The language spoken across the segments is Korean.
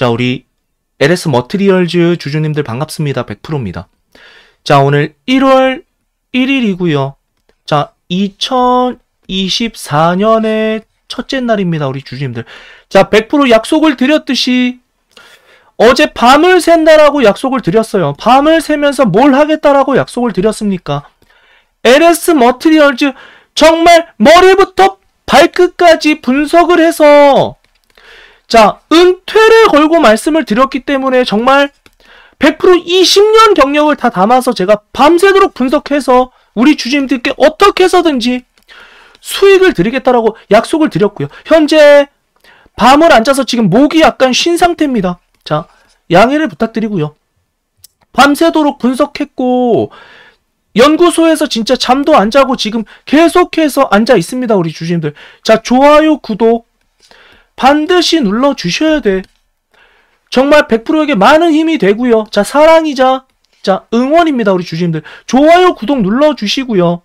자, 우리 LS 머트리얼즈 주주님들 반갑습니다. 100%입니다. 자, 오늘 1월 1일이고요. 자, 2024년의 첫째 날입니다. 우리 주주님들. 자, 100% 약속을 드렸듯이 어제 밤을 샌다라고 약속을 드렸어요. 밤을 새면서 뭘 하겠다라고 약속을 드렸습니까? LS 머트리얼즈 정말 머리부터 발끝까지 분석을 해서 자, 은퇴를 걸고 말씀을 드렸기 때문에 정말 100% 20년 경력을 다 담아서 제가 밤새도록 분석해서 우리 주주님들께 어떻게 해서든지 수익을 드리겠다라고 약속을 드렸고요. 현재 밤을 앉아서 지금 목이 약간 쉰 상태입니다. 자, 양해를 부탁드리고요. 밤새도록 분석했고 연구소에서 진짜 잠도 안 자고 지금 계속해서 앉아 있습니다. 우리 주주님들. 자, 좋아요, 구독 반드시 눌러주셔야 돼. 정말 100%에게 많은 힘이 되고요. 자, 사랑이자 자 응원입니다. 우리 주주님들. 좋아요, 구독 눌러주시고요.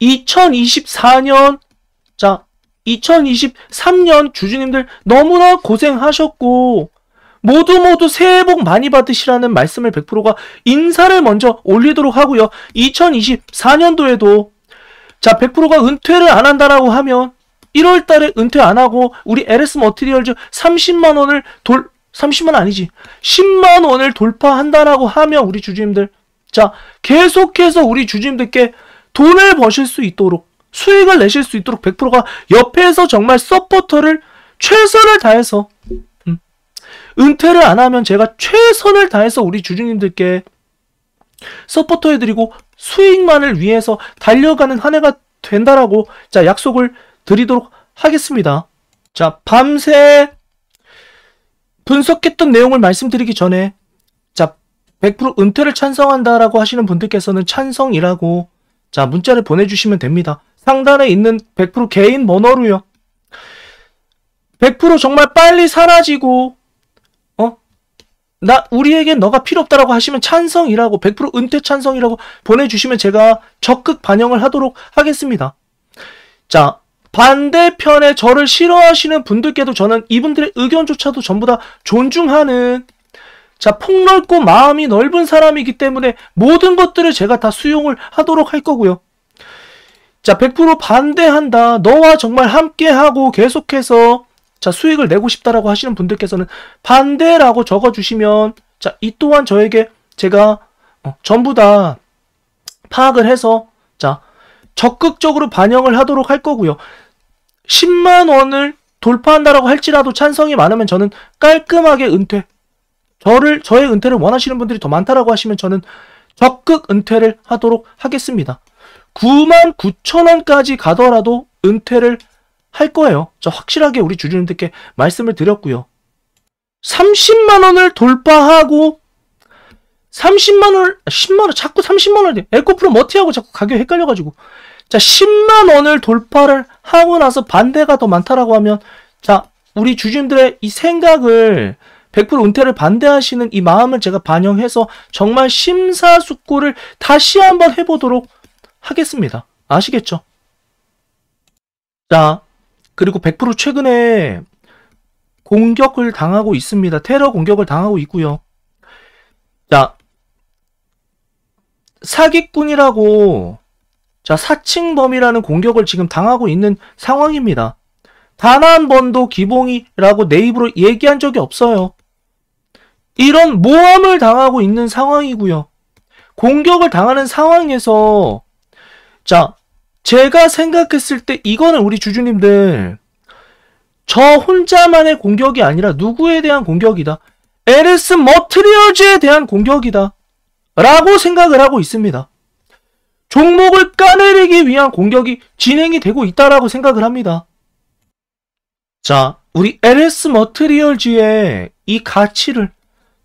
2024년 자 2023년 주주님들 너무나 고생하셨고 모두 모두 새해 복 많이 받으시라는 말씀을 100%가 인사를 먼저 올리도록 하고요. 2024년도에도 자 100%가 은퇴를 안 한다라고 하면 1월 달에 은퇴 안 하고 우리 LS 머티리얼즈 30만 원을 돌 30만 원 아니지. 10만 원을 돌파한다라고 하면 우리 주주님들 자, 계속해서 우리 주주님들께 돈을 버실 수 있도록 수익을 내실 수 있도록 100%가 옆에서 정말 서포터를 최선을 다해서 음, 은퇴를 안 하면 제가 최선을 다해서 우리 주주님들께 서포터 해드리고 수익만을 위해서 달려가는 한 해가 된다라고 자 약속을 드리도록 하겠습니다. 자, 밤새 분석했던 내용을 말씀드리기 전에 자, 100% 은퇴를 찬성한다라고 하시는 분들께서는 찬성이라고 자, 문자를 보내주시면 됩니다. 상단에 있는 100% 개인 번호로요. 100% 정말 빨리 사라지고 어? 나우리에게 너가 필요 없다라고 하시면 찬성이라고 100% 은퇴 찬성이라고 보내주시면 제가 적극 반영을 하도록 하겠습니다. 자 반대편에 저를 싫어하시는 분들께도 저는 이분들의 의견조차도 전부 다 존중하는 자 폭넓고 마음이 넓은 사람이기 때문에 모든 것들을 제가 다 수용을 하도록 할 거고요. 자100% 반대한다. 너와 정말 함께하고 계속해서 자 수익을 내고 싶다라고 하시는 분들께서는 반대라고 적어주시면 자이 또한 저에게 제가 어, 전부 다 파악을 해서 자 적극적으로 반영을 하도록 할 거고요. 10만 원을 돌파한다라고 할지라도 찬성이 많으면 저는 깔끔하게 은퇴. 저를 저의 은퇴를 원하시는 분들이 더 많다라고 하시면 저는 적극 은퇴를 하도록 하겠습니다. 9만 9천 원까지 가더라도 은퇴를 할 거예요. 저 확실하게 우리 주주님들께 말씀을 드렸고요. 30만 원을 돌파하고 30만 원, 10만 원 자꾸 30만 원 에코프로 머티하고 자꾸 가격 헷갈려가지고 자, 10만 원을 돌파를 하고 나서 반대가 더 많다라고 하면 자, 우리 주주님들의 이 생각을 100% 은퇴를 반대하시는 이 마음을 제가 반영해서 정말 심사숙고를 다시 한번 해보도록 하겠습니다. 아시겠죠? 자, 그리고 100% 최근에 공격을 당하고 있습니다. 테러 공격을 당하고 있고요. 자, 사기꾼이라고 자, 사칭범이라는 공격을 지금 당하고 있는 상황입니다. 단 한 번도 기봉이라고 내 입으로 얘기한 적이 없어요. 이런 모함을 당하고 있는 상황이고요. 공격을 당하는 상황에서 자, 제가 생각했을 때 이거는 우리 주주님들 저 혼자만의 공격이 아니라 누구에 대한 공격이다. LS 머트리어즈에 대한 공격이다. 라고 생각을 하고 있습니다. 종목을 까내리기 위한 공격이 진행이 되고 있다라고 생각을 합니다. 자, 우리 LS 머트리얼즈의 이 가치를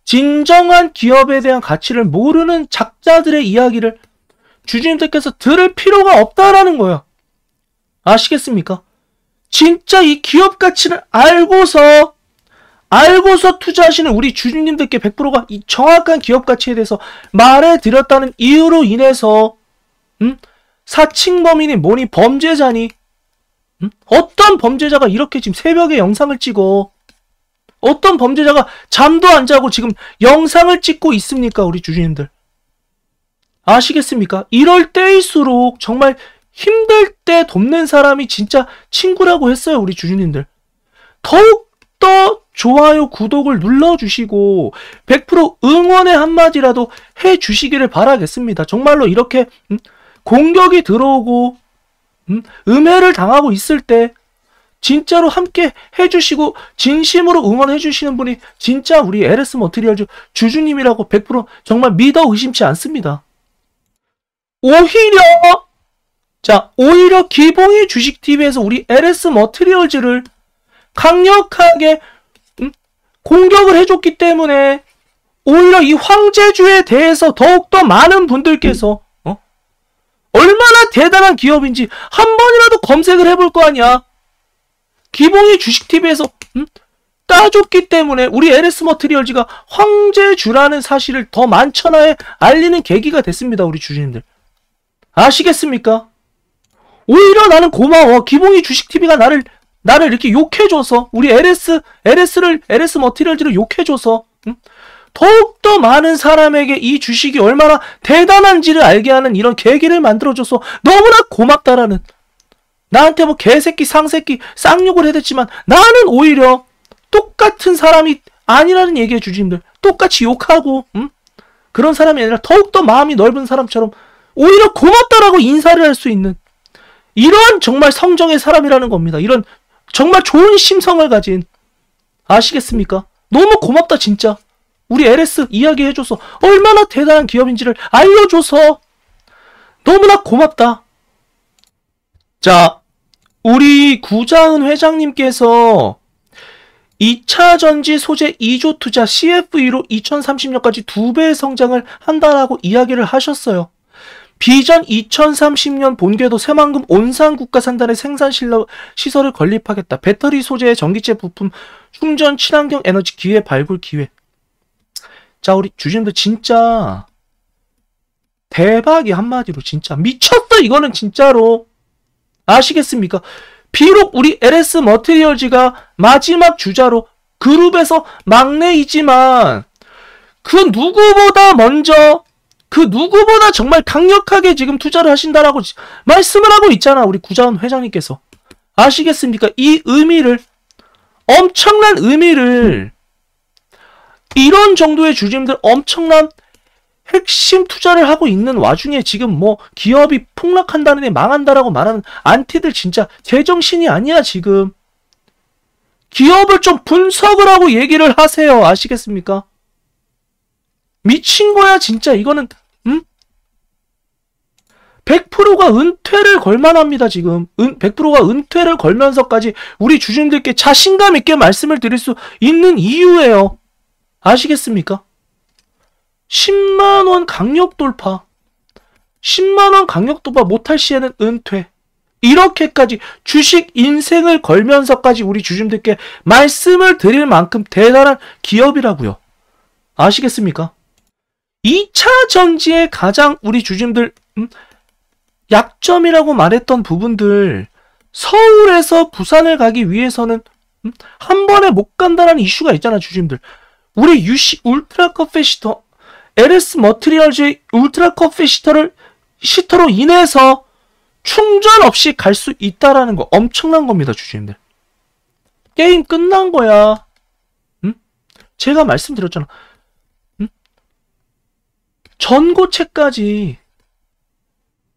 진정한 기업에 대한 가치를 모르는 작자들의 이야기를 주주님들께서 들을 필요가 없다라는 거야 아시겠습니까? 진짜 이 기업 가치를 알고서 알고서 투자하시는 우리 주주님들께 100%가 이 정확한 기업 가치에 대해서 말해드렸다는 이유로 인해서 음? 사칭범인이 뭐니 범죄자니? 음? 어떤 범죄자가 이렇게 지금 새벽에 영상을 찍어? 어떤 범죄자가 잠도 안 자고 지금 영상을 찍고 있습니까? 우리 주주님들. 아시겠습니까? 이럴 때일수록 정말 힘들 때 돕는 사람이 진짜 친구라고 했어요. 우리 주주님들. 더욱더 좋아요, 구독을 눌러주시고 100% 응원의 한마디라도 해주시기를 바라겠습니다. 정말로 이렇게... 음? 공격이 들어오고 음? 해를 당하고 있을 때 진짜로 함께 해주시고 진심으로 응원해주시는 분이 진짜 우리 LS 머트리얼즈 주주님이라고 100% 정말 믿어 의심치 않습니다. 오히려 자 오히려 기봉이 주식TV에서 우리 LS 머트리얼즈를 강력하게 음? 공격을 해줬기 때문에 오히려 이 황제주에 대해서 더욱더 많은 분들께서 얼마나 대단한 기업인지 한 번이라도 검색을 해볼 거 아니야. 기봉이 주식TV에서 음? 따줬기 때문에 우리 LS 머트리얼즈가 황제주라는 사실을 더 만천하에 알리는 계기가 됐습니다. 우리 주주님들. 아시겠습니까? 오히려 나는 고마워. 기봉이 주식TV가 나를 나를 이렇게 욕해줘서 우리 LS LS를 LS 머티리얼즈를 욕해줘서 음? 더욱더 많은 사람에게 이 주식이 얼마나 대단한지를 알게 하는 이런 계기를 만들어줘서 너무나 고맙다라는 나한테 뭐 개새끼, 상새끼, 쌍욕을 해댔지만 나는 오히려 똑같은 사람이 아니라는 얘기해 주주님들 똑같이 욕하고 음? 그런 사람이 아니라 더욱더 마음이 넓은 사람처럼 오히려 고맙다라고 인사를 할 수 있는 이런 정말 성정의 사람이라는 겁니다. 이런 정말 좋은 심성을 가진 아시겠습니까? 너무 고맙다 진짜. 우리 LS 이야기해줘서 얼마나 대단한 기업인지를 알려줘서 너무나 고맙다. 자, 우리 구자은 회장님께서 2차 전지 소재 2조 투자 CFE로 2030년까지 두배의 성장을 한다라고 이야기를 하셨어요. 비전 2030년 본궤도 새만금 온산 국가 산단의 생산 시설을 건립하겠다. 배터리 소재의 전기체 부품, 충전 친환경 에너지 기회 발굴 기회. 자 우리 주주님들 진짜 대박이 한마디로 진짜 미쳤어 이거는 진짜로 아시겠습니까? 비록 우리 LS 머테리얼즈가 마지막 주자로 그룹에서 막내이지만 그 누구보다 먼저 그 누구보다 정말 강력하게 지금 투자를 하신다라고 말씀을 하고 있잖아 우리 구자원 회장님께서 아시겠습니까? 이 의미를 엄청난 의미를 이런 정도의 주주님들 엄청난 핵심 투자를 하고 있는 와중에 지금 뭐 기업이 폭락한다는데 망한다라고 말하는 안티들 진짜 제정신이 아니야 지금 기업을 좀 분석을 하고 얘기를 하세요 아시겠습니까 미친 거야 진짜 이거는 음? 100%가 은퇴를 걸만합니다 지금 은, 100%가 은퇴를 걸면서까지 우리 주주님들께 자신감 있게 말씀을 드릴 수 있는 이유예요 아시겠습니까? 10만원 강력 돌파 10만원 강력 돌파 못할 시에는 은퇴 이렇게까지 주식 인생을 걸면서까지 우리 주주님들께 말씀을 드릴 만큼 대단한 기업이라고요. 아시겠습니까? 2차 전지의 가장 우리 주주님들 음, 약점이라고 말했던 부분들 서울에서 부산을 가기 위해서는 음, 한 번에 못 간다는 이슈가 있잖아 주주님들. 우리 UC 울트라 커피 시터 LS 머트리얼즈 울트라 커피 시터를 시터로 인해서 충전 없이 갈 수 있다라는 거 엄청난 겁니다 주주님들 게임 끝난 거야 응? 제가 말씀드렸잖아 응? 전고체까지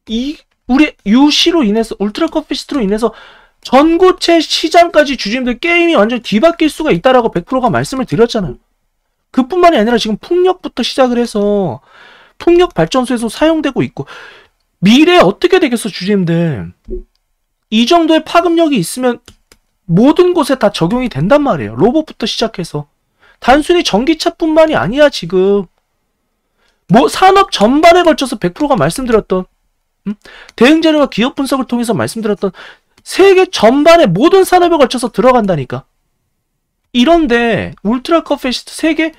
이 우리 UC로 인해서 울트라 커피 시트로 인해서 전고체 시장까지 주주님들 게임이 완전 뒤바뀔 수가 있다라고 100%가 말씀을 드렸잖아요 그뿐만이 아니라 지금 풍력부터 시작을 해서 풍력 발전소에서 사용되고 있고 미래 어떻게 되겠어 주제님들 이 정도의 파급력이 있으면 모든 곳에 다 적용이 된단 말이에요 로봇부터 시작해서 단순히 전기차뿐만이 아니야 지금 뭐 산업 전반에 걸쳐서 100%가 말씀드렸던 음? 대응재료와 기업 분석을 통해서 말씀드렸던 세계 전반의 모든 산업에 걸쳐서 들어간다니까 이런데 울트라커페스트 세계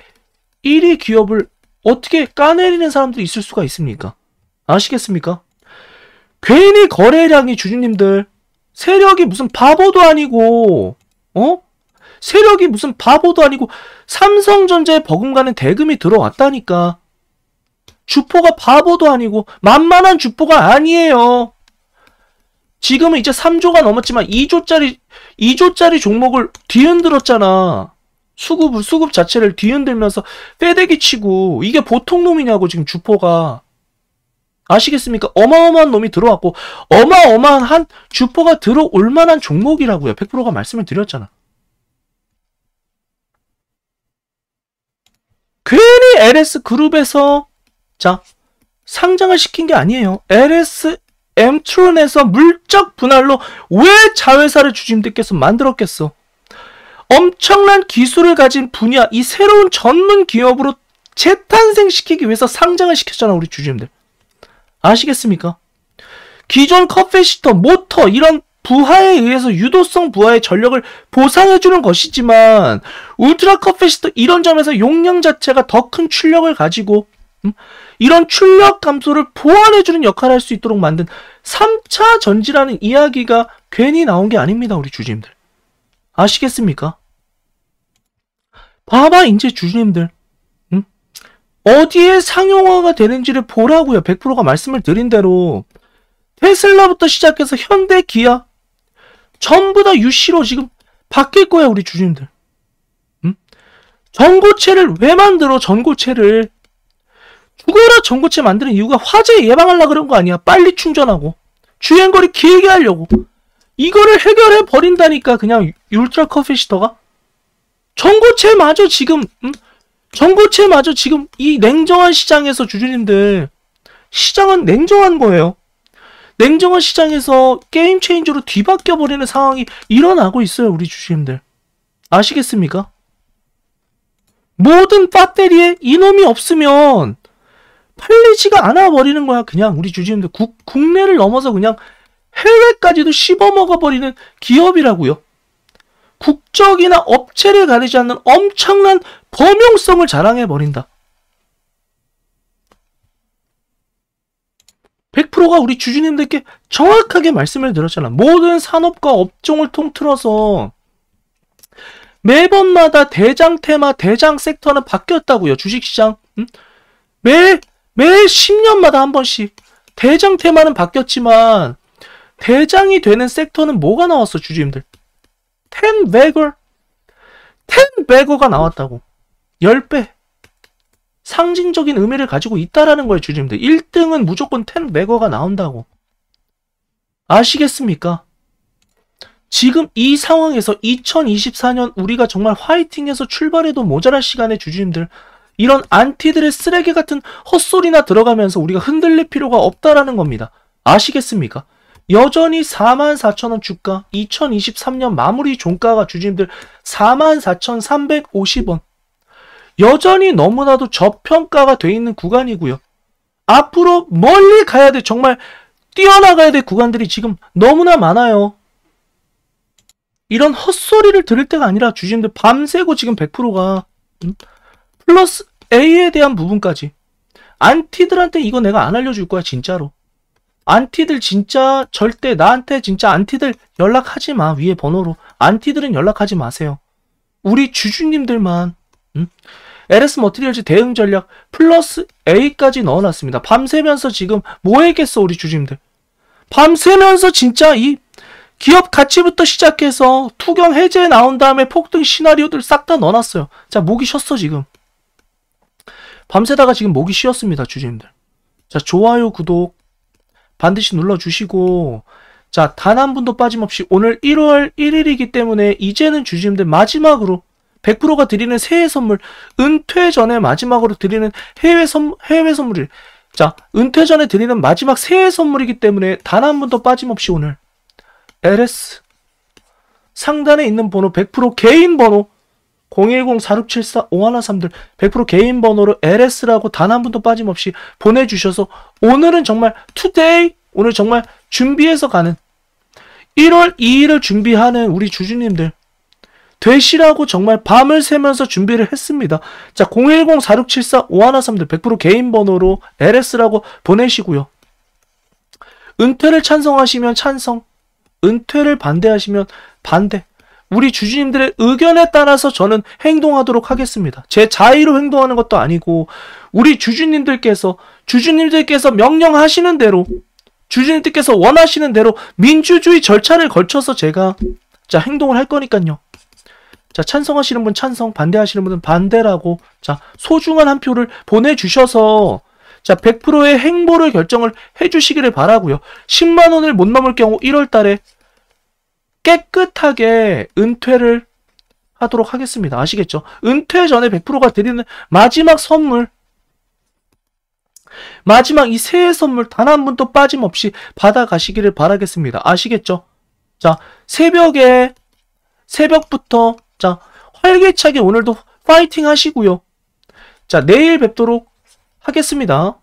1위 기업을 어떻게 까내리는 사람들이 있을 수가 있습니까? 아시겠습니까? 괜히 거래량이 주주님들 세력이 무슨 바보도 아니고 어? 세력이 무슨 바보도 아니고 삼성전자에 버금가는 대금이 들어왔다니까. 주포가 바보도 아니고 만만한 주포가 아니에요. 지금은 이제 3조가 넘었지만 2조짜리 2조짜리 종목을 뒤흔들었잖아. 수급, 수급 자체를 뒤흔들면서 빼대기 치고 이게 보통 놈이냐고 지금 주포가. 아시겠습니까? 어마어마한 놈이 들어왔고 어마어마한 한 주포가 들어올 만한 종목이라고요. 100%가 말씀을 드렸잖아. 괜히 LS 그룹에서 자 상장을 시킨 게 아니에요. LS 엠트론에서 물적 분할로 왜 자회사를 주주님들께서 만들었겠어? 엄청난 기술을 가진 분야, 이 새로운 전문 기업으로 재탄생시키기 위해서 상장을 시켰잖아, 우리 주주님들. 아시겠습니까? 기존 컵페시터, 모터 이런 부하에 의해서 유도성 부하의 전력을 보상해주는 것이지만 울트라 컵페시터 이런 점에서 용량 자체가 더 큰 출력을 가지고 음? 이런 출력 감소를 보완해주는 역할을 할 수 있도록 만든 3차 전지라는 이야기가 괜히 나온 게 아닙니다. 우리 주주님들. 아시겠습니까? 봐봐 이제 주주님들. 응? 음? 어디에 상용화가 되는지를 보라고요. 100%가 말씀을 드린 대로 테슬라부터 시작해서 현대, 기아 전부 다 u c 로 지금 바뀔 거야 우리 주주님들. 응? 음? 전고체를 왜 만들어 전고체를 죽어라 전고체 만드는 이유가 화재 예방하려 그런 거 아니야. 빨리 충전하고 주행거리 길게 하려고 이거를 해결해 버린다니까 그냥 울트라 커피시터가 전고체마저 지금 음? 전고체마저 지금 이 냉정한 시장에서 주주님들 시장은 냉정한 거예요. 냉정한 시장에서 게임 체인저로 뒤바뀌어 버리는 상황이 일어나고 있어요, 우리 주주님들. 아시겠습니까? 모든 배터리에 이놈이 없으면 팔리지가 않아 버리는 거야. 그냥 우리 주주님들 국, 국내를 넘어서 그냥 해외까지도 씹어먹어 버리는 기업이라고요. 국적이나 업체를 가리지 않는 엄청난 범용성을 자랑해 버린다. 100%가 우리 주주님들께 정확하게 말씀을 드렸잖아. 모든 산업과 업종을 통틀어서 매번마다 대장 테마, 대장 섹터는 바뀌었다고요. 주식시장. 응? 매매 10년마다 한 번씩 대장 테마는 바뀌었지만 대장이 되는 섹터는 뭐가 나왔어 주주님들 텐베거 0베거가 나왔다고 10배 상징적인 의미를 가지고 있다라는 거예요 주주님들 1등은 무조건 0베거가 나온다고 아시겠습니까? 지금 이 상황에서 2024년 우리가 정말 화이팅해서 출발해도 모자랄 시간에 주주님들 이런 안티들의 쓰레기 같은 헛소리나 들어가면서 우리가 흔들릴 필요가 없다라는 겁니다. 아시겠습니까? 여전히 44,000원 주가 2023년 마무리 종가가 주주님들 44,350원 여전히 너무나도 저평가가 돼 있는 구간이고요. 앞으로 멀리 가야 돼 정말 뛰어나가야 될 구간들이 지금 너무나 많아요. 이런 헛소리를 들을 때가 아니라 주주님들 밤새고 지금 100%가 음? 플러스 A에 대한 부분까지 안티들한테 이거 내가 안 알려줄 거야 진짜로 안티들 진짜 절대 나한테 진짜 안티들 연락하지 마 위에 번호로 안티들은 연락하지 마세요 우리 주주님들만 음? LS 머티리얼즈 대응 전략 플러스 A까지 넣어놨습니다 밤새면서 지금 뭐 했겠어 우리 주주님들 밤새면서 진짜 이 기업 가치부터 시작해서 투경 해제 나온 다음에 폭등 시나리오들 싹 다 넣어놨어요 자 목이 쉬었어 지금 밤새다가 지금 목이 쉬었습니다, 주주님들. 자, 좋아요, 구독 반드시 눌러주시고 자, 단 한 분도 빠짐없이 오늘 1월 1일이기 때문에 이제는 주주님들 마지막으로 100%가 드리는 새해 선물, 은퇴 전에 마지막으로 드리는 해외 선 해외 선물을 자, 은퇴 전에 드리는 마지막 새해 선물이기 때문에 단 한 분도 빠짐없이 오늘 LS 상단에 있는 번호 100% 개인 번호 010-4674-5113들 100% 개인 번호로 LS라고 단 한 분도 빠짐없이 보내주셔서 오늘은 정말 투데이 오늘 정말 준비해서 가는 1월 2일을 준비하는 우리 주주님들 되시라고 정말 밤을 새면서 준비를 했습니다. 자 010-4674-5113들 100% 개인 번호로 LS라고 보내시고요. 은퇴를 찬성하시면 찬성 은퇴를 반대하시면 반대 우리 주주님들의 의견에 따라서 저는 행동하도록 하겠습니다. 제 자의로 행동하는 것도 아니고 우리 주주님들께서 주주님들께서 명령하시는 대로 주주님들께서 원하시는 대로 민주주의 절차를 걸쳐서 제가 자 행동을 할 거니까요. 자 찬성하시는 분 찬성, 반대하시는 분은 반대라고 자 소중한 한 표를 보내주셔서 자 100%의 행보를 결정을 해주시기를 바라고요. 10만 원을 못 넘을 경우 1월 달에 깨끗하게 은퇴를 하도록 하겠습니다. 아시겠죠? 은퇴 전에 100%가 드리는 마지막 선물 마지막 이 새해 선물 단 한 분도 빠짐없이 받아가시기를 바라겠습니다. 아시겠죠? 자, 새벽에 새벽부터 자, 활기차게 오늘도 파이팅 하시고요. 자, 내일 뵙도록 하겠습니다.